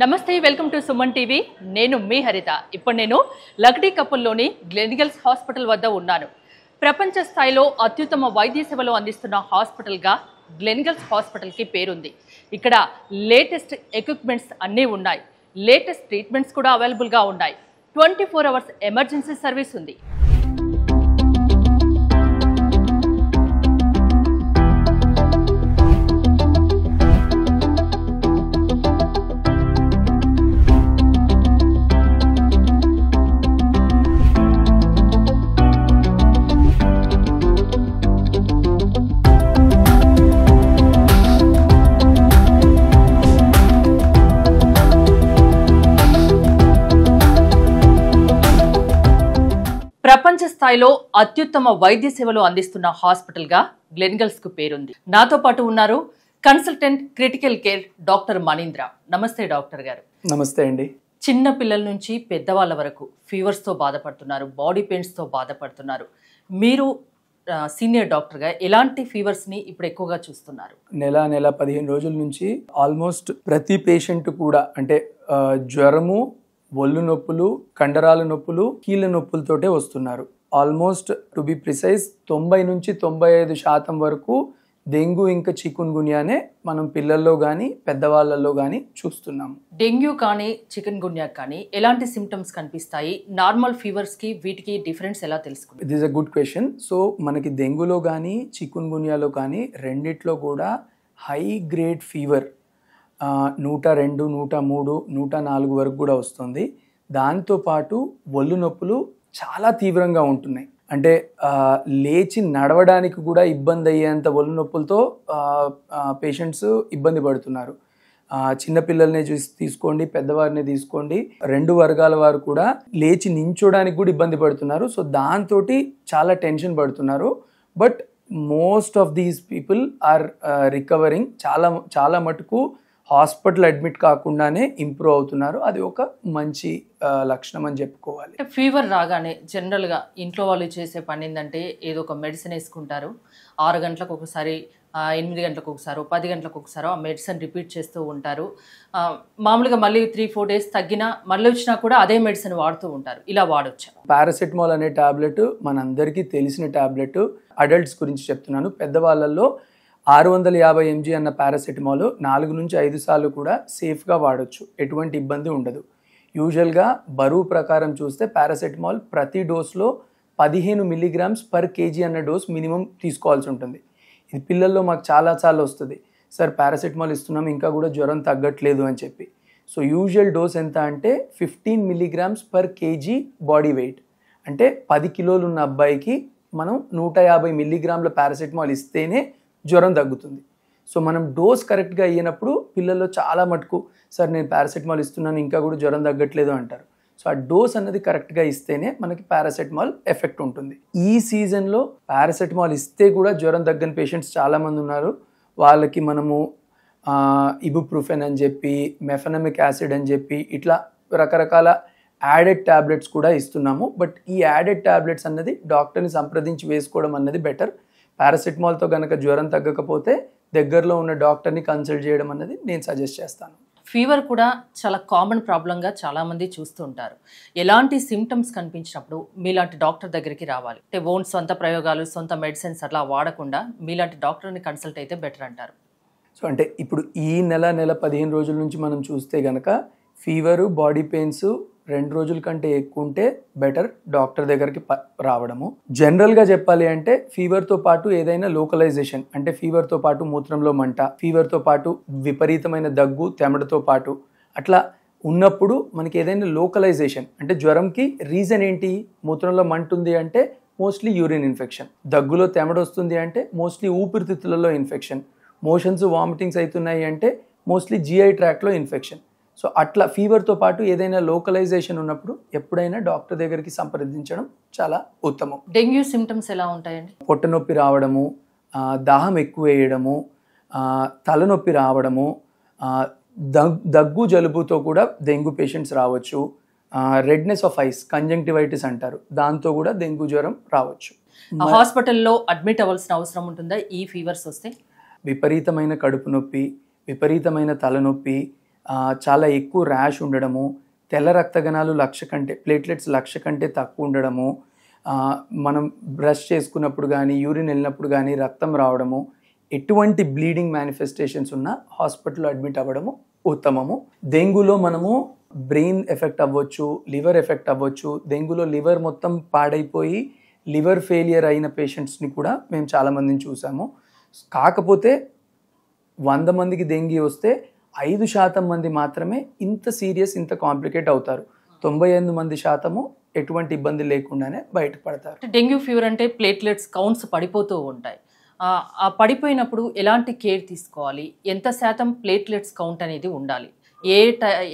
నమస్తే welcome to Suman TV నేను మీ హరిత ఇప్పుడు నేను లక్డీ కపుల్లోని గ్లెనిగల్స్ హాస్పిటల్ వద్ద ఉన్నాను ప్రపంచ స్థాయిలో అత్యుత్తమ వైద్య సేవలు అందిస్తున్న హాస్పిటల్గా గ్లెనిగల్స్ హాస్పిటల్కి పేరుంది ఇక్కడ లేటెస్ట్ ఎక్విప్మెంట్స్ అన్నీ ఉన్నాయి లేటెస్ట్ ట్రీట్మెంట్స్ కూడా అవైలబుల్గా ఉన్నాయి twenty four hours emergency service ఉంది స్థాయిలో అత్యుత్తమ వైద్య సేవలు అందిస్తున్న హాస్పిటల్గా గ్లెన్గల్స్ కు పేరుంది నాతో పాటు ఉన్నారు consultant critical care doctor Manindra నమస్తే డాక్టర్ గారు నమస్తే అండి చిన్న పిల్లల నుంచి పెద్దవాళ్ళ వరకు ఫీవర్స్తో బాధపడుతున్నారు బాడీ పెయిన్స్తో బాధపడుతున్నారు మీరు సీనియర్ డాక్టర్ గా ఎలాంటి ఫీవర్స్ని ఇప్పుడు ఎక్కువగా చూస్తున్నారు నెల నెల పదిహేను రోజుల నుంచి ఆల్మోస్ట్ ప్రతి పేషెంట్ కూడా అంటే జ్వరము ఒళ్ళు నొప్పులు కండరాల నొప్పులు కీళ్ళ నొప్పులతోటే వస్తున్నారు ఆల్మోస్ట్ టు బి ప్రిసైజ్ తొంభై నుంచి తొంభై ఐదు శాతం వరకు డెంగ్యూ ఇంకా చికున్ గున్యానే మనం పిల్లల్లో కానీ పెద్దవాళ్ళల్లో కానీ చూస్తున్నాము డెంగ్యూ కానీ చికెన్ గున్యా కానీ ఎలాంటి సిమ్టమ్స్ కనిపిస్తాయి నార్మల్ ఫీవర్స్కి వీటికి డిఫరెన్స్ ఎలా తెలుసుకు it is a good question so మనకి డెంగ్యూలో కానీ చికున్ గున్యాలో కానీ రెండిట్లో కూడా హై గ్రేడ్ ఫీవర్ నూట రెండు నూట మూడు నూట నాలుగు వరకు కూడా వస్తుంది దాంతోపాటు ఒళ్ళు నొప్పులు చాలా తీవ్రంగా ఉంటున్నాయి అంటే లేచి నడవడానికి కూడా ఇబ్బంది అయ్యేంత ఒళ్ళు నొప్పులతో పేషెంట్స్ ఇబ్బంది పడుతున్నారు చిన్నపిల్లల్ని చూసి తీసుకోండి పెద్దవారిని తీసుకోండి రెండు వర్గాల వారు కూడా లేచి నించోడానికి కూడా ఇబ్బంది పడుతున్నారు సో దాంతో చాలా టెన్షన్ పడుతున్నారు but most of these people are recovering చాలా చాలా మటుకు హాస్పిటల్ అడ్మిట్ కాకుండానే ఇంప్రూవ్ అవుతున్నారు అది ఒక మంచి లక్షణం అని చెప్పుకోవాలి ఫీవర్ రాగానే జనరల్గా ఇంట్లో వాళ్ళు చేసే పని ఏంటంటే ఏదో ఒక మెడిసిన్ వేసుకుంటారు ఆరు గంటలకు ఒకసారి ఎనిమిది గంటలకు ఒకసారి పది గంటలకు ఒకసారి ఆ మెడిసిన్ రిపీట్ చేస్తూ ఉంటారు మామూలుగా మళ్ళీ త్రీ ఫోర్ డేస్ తగ్గినా మళ్ళీ వచ్చినా కూడా అదే మెడిసిన్ వాడుతూ ఉంటారు ఇలా వాడచ్చు పారాసెటమాల్ అనే టాబ్లెట్ మనందరికీ తెలిసిన టాబ్లెట్ అడల్ట్స్ గురించి చెప్తున్నాను పెద్దవాళ్ళల్లో ఆరు వందల యాభై ఎంజీ అన్న పారాసెటమాల్ నాలుగు నుంచి ఐదు సార్లు కూడా సేఫ్గా వాడచ్చు ఎటువంటి ఇబ్బంది ఉండదు యూజువల్గా బరువు ప్రకారం చూస్తే పారాసెటమాల్ ప్రతి డోస్లో పదిహేను మిల్లీగ్రామ్స్ పర్ కేజీ అన్న డోస్ మినిమం తీసుకోవాల్సి ఉంటుంది ఇది పిల్లల్లో మాకు చాలా చాలా వస్తుంది సార్ పారాసెటమాల్ ఇస్తున్నాం ఇంకా కూడా జ్వరం తగ్గట్లేదు అని చెప్పి సో యూజువల్ డోస్ ఎంత అంటే fifteen milligrams per KG body weight అంటే పది కిలోలు ఉన్న అబ్బాయికి మనం నూట యాభై మిల్లీగ్రామ్ల పారాసెటమాల్ ఇస్తేనే జ్వరం తగ్గుతుంది సో మనం డోస్ కరెక్ట్గా అయ్యినప్పుడు పిల్లల్లో చాలా మటుకు సార్ నేను పారాసెటమాల్ ఇస్తున్నాను ఇంకా కూడా జ్వరం తగ్గట్లేదు అంటారు సో ఆ డోస్ అన్నది కరెక్ట్గా ఇస్తేనే మనకి పారాసెటమాల్ ఎఫెక్ట్ ఉంటుంది ఈ సీజన్లో పారాసెటమాల్ ఇస్తే కూడా జ్వరం తగ్గని పేషెంట్స్ చాలామంది ఉన్నారు వాళ్ళకి మనము ఇబుప్రూఫెన్ అని చెప్పి మెఫనమిక్ యాసిడ్ అని చెప్పి ఇట్లా రకరకాల యాడెడ్ ట్యాబ్లెట్స్ కూడా ఇస్తున్నాము బట్ ఈ యాడెడ్ ట్యాబ్లెట్స్ అన్నది డాక్టర్ని సంప్రదించి వేసుకోవడం అన్నది బెటర్ పారాసిటమాల్తో కనుక జ్వరం తగ్గకపోతే దగ్గరలో ఉన్న డాక్టర్ని కన్సల్ట్ చేయడం అన్నది నేను సజెస్ట్ చేస్తాను ఫీవర్ కూడా చాలా కామన్ ప్రాబ్లంగా చాలామంది చూస్తుంటారు ఎలాంటి సిమ్టమ్స్ కనిపించినప్పుడు మీలాంటి డాక్టర్ దగ్గరికి రావాలి అంటే ఓన్ సొంత ప్రయోగాలు సొంత మెడిసిన్స్ అట్లా వాడకుండా మీలాంటి డాక్టర్ని కన్సల్ట్ అయితే బెటర్ అంటారు సో అంటే ఇప్పుడు ఈ నెల నెల పదిహేను రోజుల నుంచి మనం చూస్తే కనుక ఫీవరు బాడీ పెయిన్స్ రెండు రోజుల కంటే ఎక్కువ ఉంటే బెటర్ డాక్టర్ దగ్గరికి రావడము జనరల్గా చెప్పాలి అంటే ఫీవర్తో పాటు ఏదైనా లోకలైజేషన్ అంటే ఫీవర్తో పాటు మూత్రంలో మంట ఫీవర్తో పాటు విపరీతమైన దగ్గు తెమడతో పాటు అట్లా ఉన్నప్పుడు మనకి ఏదైనా లోకలైజేషన్ అంటే జ్వరంకి రీజన్ ఏంటి మూత్రంలో మంట ఉంది అంటే మోస్ట్లీ యూరిన్ ఇన్ఫెక్షన్ దగ్గులో తెమడ వస్తుంది అంటే మోస్ట్లీ ఊపిరితిత్తులలో ఇన్ఫెక్షన్ మోషన్స్ వామిటింగ్స్ అవుతున్నాయి అంటే మోస్ట్లీ జిఐ ట్రాక్లో ఇన్ఫెక్షన్ సో అట్లా ఫీవర్తో పాటు ఏదైనా లోకలైజేషన్ ఉన్నప్పుడు ఎప్పుడైనా డాక్టర్ దగ్గరికి సంప్రదించడం చాలా ఉత్తమం డెంగ్యూ సిమ్టమ్స్ ఎలా ఉంటాయండి పొట్టనొప్పి రావడము దాహం ఎక్కువ వేయడము తలనొప్పి రావడము దగ్గు జలుబుతో కూడా డెంగ్యూ పేషెంట్స్ రావచ్చు రెడ్నెస్ ఆఫ్ ఐస్ కంజంక్టివైటిస్ అంటారు దాంతో కూడా డెంగ్యూ జ్వరం రావచ్చు హాస్పిటల్లో అడ్మిట్ అవ్వాల్సిన అవసరం ఉంటుందా ఈ ఫీవర్స్ వస్తే విపరీతమైన కడుపు నొప్పి విపరీతమైన తలనొప్పి చాలా ఎక్కువ ర్యాష్ ఉండడము తెల్ల రక్తగణాలు లక్ష కంటే ప్లేట్లెట్స్ లక్ష కంటే తక్కువ ఉండడము మనం బ్రష్ చేసుకున్నప్పుడు కానీ యూరిన్ వెళ్ళినప్పుడు కానీ రక్తం రావడము ఎటువంటి బ్లీడింగ్ మేనిఫెస్టేషన్స్ ఉన్న హాస్పిటల్లో అడ్మిట్ అవ్వడము ఉత్తమము డెంగ్యూలో మనము బ్రెయిన్ ఎఫెక్ట్ అవ్వచ్చు లివర్ ఎఫెక్ట్ అవ్వచ్చు డెంగ్యూలో లివర్ మొత్తం పాడైపోయి లివర్ ఫెయిలియర్ అయిన పేషెంట్స్ని కూడా మేము చాలామందిని చూసాము కాకపోతే వంద మందికి డెంగీ వస్తే ఐదు శాతం మంది మాత్రమే ఇంత సీరియస్ ఇంత కాంప్లికేట్ అవుతారు తొంభై ఎనిమిది మంది శాతము ఎటువంటి ఇబ్బంది లేకుండానే బయటపడతారు డెంగ్యూ ఫీవర్ అంటే ప్లేట్లెట్స్ కౌంట్స్ పడిపోతూ ఉంటాయి ఆ పడిపోయినప్పుడు ఎలాంటి కేర్ తీసుకోవాలి ఎంత శాతం ప్లేట్లెట్స్ కౌంట్ అనేది ఉండాలి ఏ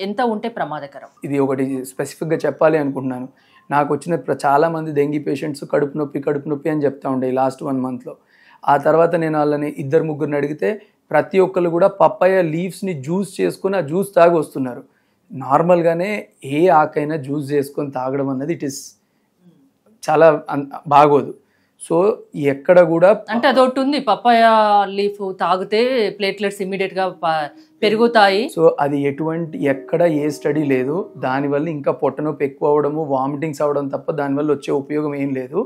ఎంత ఉంటే ప్రమాదకరం ఇది ఒకటి స్పెసిఫిక్గా చెప్పాలి అనుకుంటున్నాను నాకు వచ్చిన చాలామంది డెంగ్యూ పేషెంట్స్ కడుపు నొప్పి కడుపు నొప్పి అని చెప్తా ఉండే లాస్ట్ వన్ మంత్లో ఆ తర్వాత నేను వాళ్ళని ఇద్దరు ముగ్గురిని అడిగితే ప్రతి ఒక్కరు కూడా పప్పాయ లీవ్స్ని జ్యూస్ చేసుకొని ఆ జ్యూస్ తాగి వస్తున్నారు నార్మల్గానే ఏ ఆకైనా జ్యూస్ చేసుకొని తాగడం అన్నది ఇట్ ఇస్ చాలా బాగోదు సో ఎక్కడ కూడా అంటే అదొకటి ఉంది పప్పాయ లీఫ్ తాగితే ప్లేట్లెట్స్ ఇమీడియట్ గా పెరుగుతాయి సో అది ఎటువంటి ఎక్కడ ఏ స్టడీ లేదు దానివల్ల ఇంకా పొట్టనొప్పి ఎక్కువ అవడము వామిటింగ్స్ అవడం తప్ప దానివల్ల వచ్చే ఉపయోగం ఏం లేదు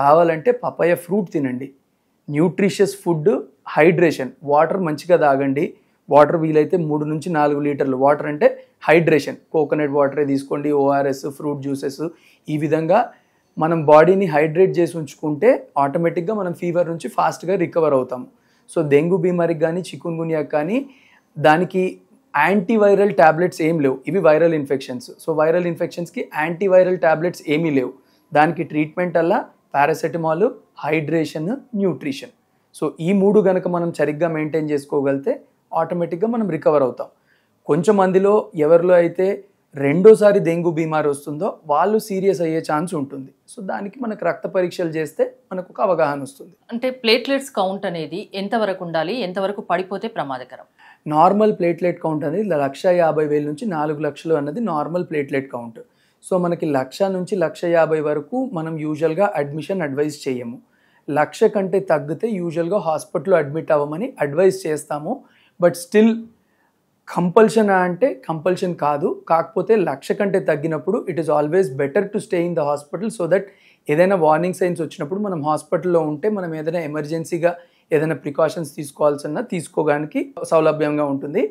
కావాలంటే పప్పాయ ఫ్రూట్ తినండి న్యూట్రిషియస్ ఫుడ్ హైడ్రేషన్ వాటర్ మంచిగా తాగండి వాటర్ వీలైతే మూడు నుంచి నాలుగు లీటర్లు వాటర్ అంటే హైడ్రేషన్ కోకోనట్ వాటరే తీసుకోండి ఓఆర్ఎస్ ఫ్రూట్ జ్యూసెస్ ఈ విధంగా మనం బాడీని హైడ్రేట్ చేసి ఉంచుకుంటే ఆటోమేటిక్గా మనం ఫీవర్ నుంచి ఫాస్ట్గా రికవర్ అవుతాము సో డెంగ్యూ బీమారికి కానీ చికున్ గునియాకి కానీ దానికి యాంటీవైరల్ ట్యాబ్లెట్స్ ఏం లేవు ఇవి వైరల్ ఇన్ఫెక్షన్స్ సో వైరల్ ఇన్ఫెక్షన్స్కి యాంటీవైరల్ ట్యాబ్లెట్స్ ఏమీ లేవు దానికి ట్రీట్మెంట్ అలా పారాసెటమాల్ హైడ్రేషన్ న్యూట్రిషన్ సో ఈ మూడు గనక మనం సరిగ్గా మెయింటైన్ చేసుకోగలిగితే ఆటోమేటిక్గా మనం రికవర్ అవుతాం కొంచెం మందిలో ఎవరిలో అయితే రెండోసారి డెంగ్యూ బీమారి వస్తుందో వాళ్ళు సీరియస్ అయ్యే ఛాన్స్ ఉంటుంది సో దానికి మనకు రక్త పరీక్షలు చేస్తే మనకు ఒక అవగాహన వస్తుంది అంటే ప్లేట్లెట్స్ కౌంట్ అనేది ఎంతవరకు ఉండాలి ఎంతవరకు పడిపోతే ప్రమాదకరం నార్మల్ ప్లేట్లెట్ కౌంట్ అనేది లక్ష యాభై వేల నుంచి నాలుగు లక్షలు అన్నది నార్మల్ ప్లేట్లెట్ కౌంట్ సో మనకి లక్ష నుంచి లక్ష యాభై వరకు మనం యూజువల్గా అడ్మిషన్ అడ్వైజ్ చేయము లక్ష కంటే తగ్గితే యూజువల్గా హాస్పిటల్లో అడ్మిట్ అవ్వమని అడ్వైజ్ చేస్తాము బట్ స్టిల్ కంపల్షన్ అంటే కంపల్షన్ కాదు కాకపోతే లక్ష కంటే తగ్గినప్పుడు it is always better to stay in the hospital so that ఏదైనా వార్నింగ్ సైన్స్ వచ్చినప్పుడు మనం హాస్పిటల్లో ఉంటే మనం ఏదైనా ఎమర్జెన్సీగా ఏదైనా ప్రికాషన్స్ తీసుకోవాల్సిన తీసుకోగానికి సౌలభ్యంగా ఉంటుంది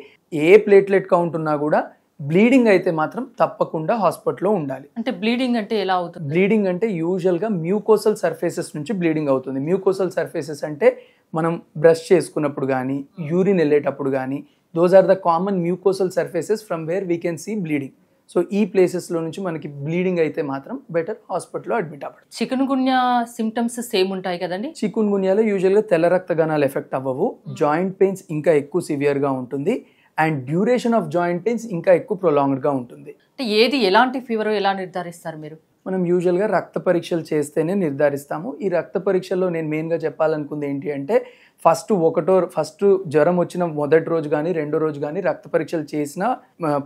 ఏ ప్లేట్లెట్ కౌంట్ ఉన్నా కూడా బ్లీడింగ్ అయితే మాత్రం తప్పకుండా హాస్పిటల్లో ఉండాలి అంటే బ్లీడింగ్ అంటే ఎలా అవుతుంది బ్లీడింగ్ అంటే యూజువల్గా మ్యూకోసల్ సర్ఫేసెస్ నుంచి బ్లీడింగ్ అవుతుంది మ్యూకోసల్ సర్ఫేసెస్ అంటే మనం బ్రష్ చేసుకున్నప్పుడు కానీ యూరిన్ వెళ్ళేటప్పుడు కానీ those are the common mucosal surfaces from where we can see bleeding so ఈ ప్లేసెస్లో నుంచి మనకి బ్లీడింగ్ అయితే మాత్రం బెటర్ హాస్పిటల్లో అడ్మిట్ అవ్వడం చికెన్ గున్యా సిమ్టమ్స్ సేమ్ ఉంటాయి కదండి చికెన్ గున్యాలో యూజువల్గా తెల్ల రక్త గణాలు ఎఫెక్ట్ అవ్వవు జాయింట్ hmm. పెయిన్స్ ఇంకా ఎక్కువ సివియర్గా ఉంటుంది and duration of joint pains ఇంకా ఎక్కువ ప్రొలాంగ్డ్గా ఉంటుంది అంటే ఏది ఎలాంటి ఫీవర్ ఎలా నిర్ధారిస్తారు మీరు మనం యూజువల్గా రక్త పరీక్షలు చేస్తేనే నిర్ధారిస్తాము ఈ రక్త పరీక్షల్లో నేను మెయిన్గా చెప్పాలనుకుంది ఏంటి అంటే ఫస్ట్ ఒకటో ఫస్ట్ జ్వరం వచ్చిన మొదటి రోజు కానీ రెండో రోజు కానీ రక్త పరీక్షలు చేసిన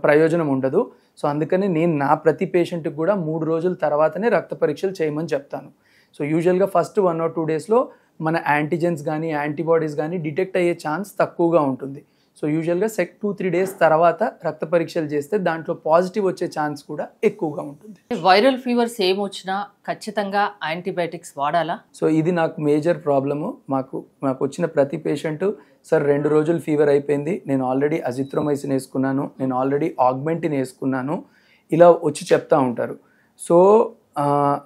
ప్రయోజనం ఉండదు సో అందుకని నేను నా ప్రతి పేషెంట్కి కూడా మూడు రోజుల తర్వాతనే రక్త పరీక్షలు చేయమని చెప్తాను సో యూజువల్గా ఫస్ట్ వన్ ఆర్ టూ డేస్లో మన యాంటీజెన్స్ కానీ యాంటీబాడీస్ కానీ డిటెక్ట్ అయ్యే ఛాన్స్ తక్కువగా ఉంటుంది సో యూజువల్గా సెక్ టూ త్రీ డేస్ తర్వాత రక్త పరీక్షలు చేస్తే దాంట్లో పాజిటివ్ వచ్చే ఛాన్స్ కూడా ఎక్కువగా ఉంటుంది వైరల్ ఫీవర్స్ ఏమొచ్చినా ఖచ్చితంగా యాంటీబయాటిక్స్ వాడాలా సో ఇది నాకు మేజర్ ప్రాబ్లము మాకు మాకు వచ్చిన ప్రతి పేషెంట్ సార్ రెండు రోజులు ఫీవర్ అయిపోయింది నేను ఆల్రెడీ అజిత్రోమైసిన్ వేసుకున్నాను నేను ఆల్రెడీ ఆగ్మెంటిన్ వేసుకున్నాను ఇలా వచ్చి చెప్తా ఉంటారు సో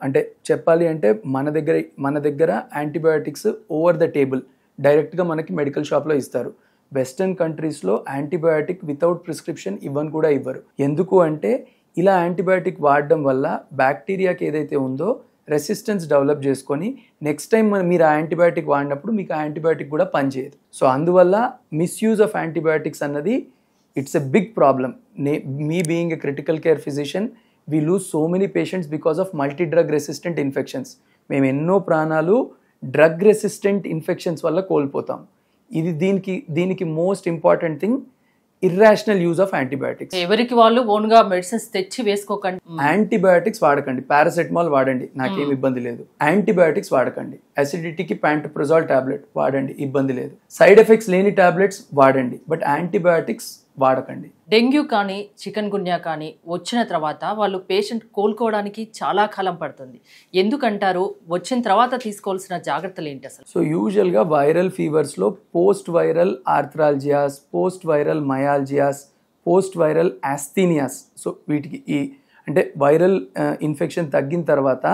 అంటే చెప్పాలి అంటే మన దగ్గర మన దగ్గర యాంటీబయాటిక్స్ ఓవర్ ద టేబుల్ డైరెక్ట్గా మనకి మెడికల్ షాప్లో ఇస్తారు వెస్టర్న్ కంట్రీస్లో యాంటీబయాటిక్ వితౌట్ ప్రిస్క్రిప్షన్ ఇవ్వని కూడా ఇవ్వరు ఎందుకు అంటే ఇలా యాంటీబయాటిక్ వాడడం వల్ల బ్యాక్టీరియాకి ఏదైతే ఉందో రెసిస్టెన్స్ డెవలప్ చేసుకొని నెక్స్ట్ టైం మీరు ఆ యాంటీబయాటిక్ వాడినప్పుడు మీకు ఆ యాంటీబయాటిక్ కూడా పనిచేయదు సో అందువల్ల మిస్యూజ్ ఆఫ్ యాంటీబయాటిక్స్ అన్నది ఇట్స్ ఎ బిగ్ ప్రాబ్లమ్ నే me being a critical care physician we lose so many patients because of multi drug resistant infections మేము ఎన్నో ప్రాణాలు డ్రగ్ రెసిస్టెంట్ ఇన్ఫెక్షన్స్ వల్ల కోల్పోతాం ఇది దీనికి దీనికి most important thing irrational use of antibiotics ఎవరికి వాళ్ళు ఓన్గా మెడిసిన్స్ తెచ్చి వేసుకోకండి యాంటీబయాటిక్స్ hmm. వాడకండి పారాసెటమాల్ వాడండి నాకేం hmm. ఇబ్బంది లేదు యాంటీబయాటిక్స్ వాడకండి అసిడిటీకి ప్రొజాల్ టాబ్లెట్ వాడండి ఇబ్బంది లేదు సైడ్ ఎఫెక్ట్స్ లేని టాబ్లెట్స్ వాడండి బట్ యాంటీబయాటిక్స్ వాడకండి డెంగ్యూ కానీ చికెన్ గున్యా కానీ వచ్చిన తర్వాత వాళ్ళు పేషెంట్ కోలుకోవడానికి చాలా కాలం పడుతుంది ఎందుకంటారు వచ్చిన తర్వాత తీసుకోవాల్సిన జాగ్రత్తలు ఏంటి అసలు సో యూజువల్గా వైరల్ ఫీవర్స్లో post viral arthralgias post viral myalgias post viral asthenias so వీటికి ఈ అంటే వైరల్ ఇన్ఫెక్షన్ తగ్గిన తర్వాత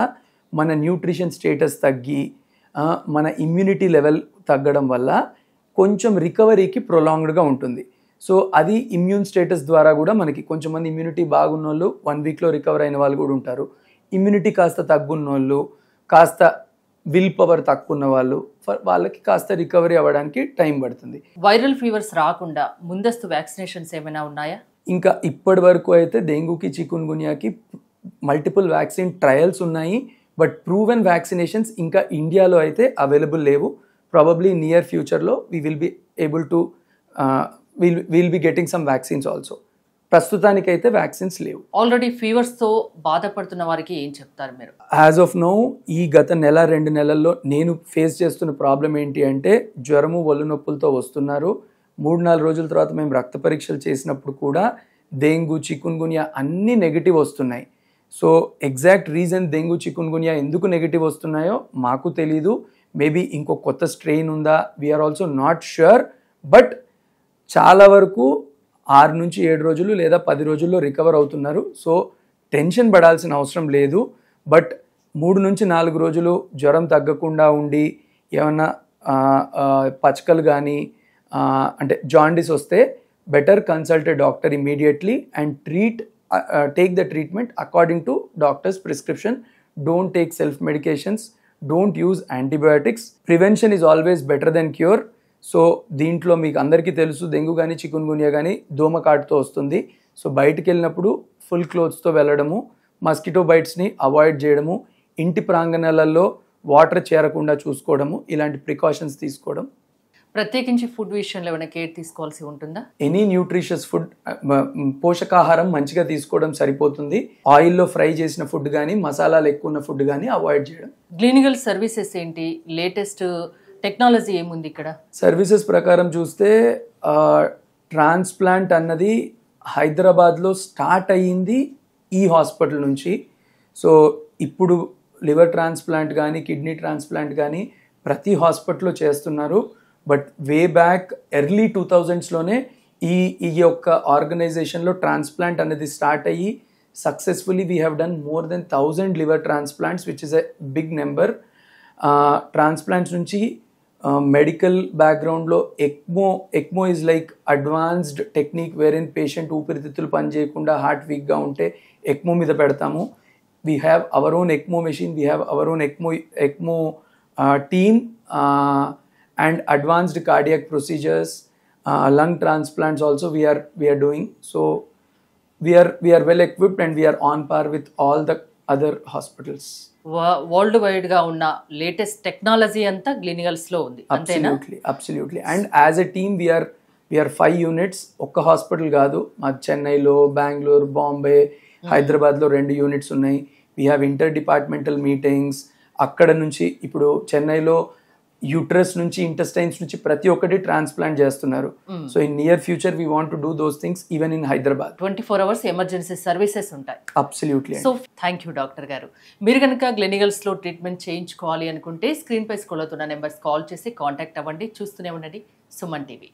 మన న్యూట్రిషన్ స్టేటస్ తగ్గి మన ఇమ్యూనిటీ లెవెల్ తగ్గడం వల్ల కొంచెం రికవరీకి ప్రొలాంగ్డ్గా ఉంటుంది సో అది ఇమ్యూన్ స్టేటస్ ద్వారా కూడా మనకి కొంచెంమంది ఇమ్యూనిటీ బాగున్న వాళ్ళు వన్ వీక్లో రికవర్ అయిన వాళ్ళు కూడా ఉంటారు ఇమ్యూనిటీ కాస్త తగ్గున్న వాళ్ళు కాస్త విల్ పవర్ తక్కువ ఉన్న వాళ్ళు వాళ్ళకి కాస్త రికవరీ అవ్వడానికి టైం పడుతుంది వైరల్ ఫీవర్స్ రాకుండా ముందస్తు వ్యాక్సినేషన్స్ ఏమైనా ఉన్నాయా ఇంకా ఇప్పటి వరకు అయితే డెంగూకి చికున్ గునియాకి మల్టిపుల్ వ్యాక్సిన్ ట్రయల్స్ ఉన్నాయి బట్ ప్రూవెన్ వ్యాక్సినేషన్స్ ఇంకా ఇండియాలో అయితే అవైలబుల్ లేవు ప్రాబబ్లీ నియర్ ఫ్యూచర్లో we will be able to we'll will be getting some vaccines also ప్రస్తుతానికైతే వ్యాక్సిన్స్ లేవు ఆల్రెడీ ఫీవర్స్తో బాధపడుతున్న వారికి ఏం చెప్తారు మీరు యాజ్ ఆఫ్ నో ఈ గత నెల రెండు నెలల్లో నేను ఫేస్ చేస్తున్న ప్రాబ్లం ఏంటి అంటే జ్వరము ఒళ్ళు నొప్పులతో వస్తున్నారు మూడు నాలుగు రోజుల తర్వాత మేము రక్త పరీక్షలు చేసినప్పుడు కూడా డెంగు చికున్గునియా అన్నీ నెగిటివ్ వస్తున్నాయి so exact reason dengue chikungunya ఎందుకు నెగిటివ్ వస్తున్నాయో మాకు తెలీదు మేబీ ఇంకో కొత్త స్ట్రెయిన్ ఉందా we are also not sure but చాలా వరకు ఆరు నుంచి ఏడు రోజులు లేదా పది రోజుల్లో రికవర్ అవుతున్నారు సో టెన్షన్ పడాల్సిన అవసరం లేదు బట్ మూడు నుంచి నాలుగు రోజులు జ్వరం తగ్గకుండా ఉండి ఏమన్నా పచ్చకలు కానీ అంటే జాండీస్ వస్తే better consult doctor immediately and treat take the treatment according to doctor's prescription don't take self medications don't use antibiotics prevention is always better than cure so దీంట్లో మీకు అందరికీ తెలుసు డెంగ్యూ కానీ చికెన్ గునియా కానీ దోమ కాటుతో వస్తుంది సో బయటికి వెళ్ళినప్పుడు ఫుల్ క్లోత్స్తో వెళ్ళడము మస్కిటో బైట్స్ని అవాయిడ్ చేయడము ఇంటి ప్రాంగణాలలో వాటర్ చేరకుండా చూసుకోవడము ఇలాంటి ప్రికాషన్స్ తీసుకోవడం ప్రత్యేకించి ఫుడ్ విషయంలో ఏమైనా కేర్ తీసుకోవాల్సి ఉంటుందా ఎనీ న్యూట్రిషియస్ ఫుడ్ పోషకాహారం మంచిగా తీసుకోవడం సరిపోతుంది ఆయిల్లో ఫ్రై చేసిన ఫుడ్ కానీ మసాలాలు ఎక్కువ ఉన్న ఫుడ్ కానీ అవాయిడ్ చేయడం క్లినికల్ సర్వీసెస్ ఏంటి లేటెస్ట్ టెక్నాలజీ ఏముంది ఇక్కడ సర్వీసెస్ ప్రకారం చూస్తే ట్రాన్స్ప్లాంట్ అన్నది హైదరాబాద్లో స్టార్ట్ అయ్యింది ఈ హాస్పిటల్ నుంచి సో ఇప్పుడు లివర్ ట్రాన్స్ప్లాంట్ కానీ కిడ్నీ ట్రాన్స్ప్లాంట్ కానీ ప్రతి హాస్పిటల్లో చేస్తున్నారు but way back early two థౌజండ్స్లోనే ఈ ఈ యొక్క ఆర్గనైజేషన్లో ట్రాన్స్ప్లాంట్ అనేది స్టార్ట్ అయ్యి successfully we have done more than thousand liver transplants which is a big number transplants నుంచి మెడికల్ బ్యాక్గ్రౌండ్లో ECMO ECMO is like advanced technique వేరే పేషెంట్ ఊపిరితిత్తులు పనిచేయకుండా హార్ట్ వీక్గా ఉంటే ఎక్మో మీద పెడతాము we have our own ECMO machine we have our own ECMO ECMO team and advanced cardiac procedures lung transplants also we are we are doing so we are we are well equipped and we are on par with all the other hospitals worldwide గా ఉన్న latest technology అంతా క్లినికల్స్లో ఉంది absolutely absolutely and as a team we are we are five units ఒక్క hospital కాదు మా చెన్నైలో Bengaluru Bombay hmm. హైదరాబాద్లో రెండు యూనిట్స్ ఉన్నాయి we have inter departmental meetings అక్కడ నుంచి ఇప్పుడు చెన్నైలో యూట్రస్ నుంచి ఇంటెస్టైన్స్ నుంచి ప్రతి ఒక్కటి ట్రాన్స్ప్లాంట్ చేస్తున్నారు hmm. So in near future we want to do those things even in Hyderabad twenty four hours emergency services ఉంటాయి absolutely so thank you doctor గారు మీరు కనుక గ్లెనిగల్స్ లో ట్రీట్మెంట్ చేయించుకోవాలి అనుకుంటే స్క్రీన్ పై స్కూల్ అవుతున్న నెంబర్స్ కాల్ చేసి కాంటాక్ట్ అవ్వండి చూస్తూనే ఉండండి సుమన్ టీవీ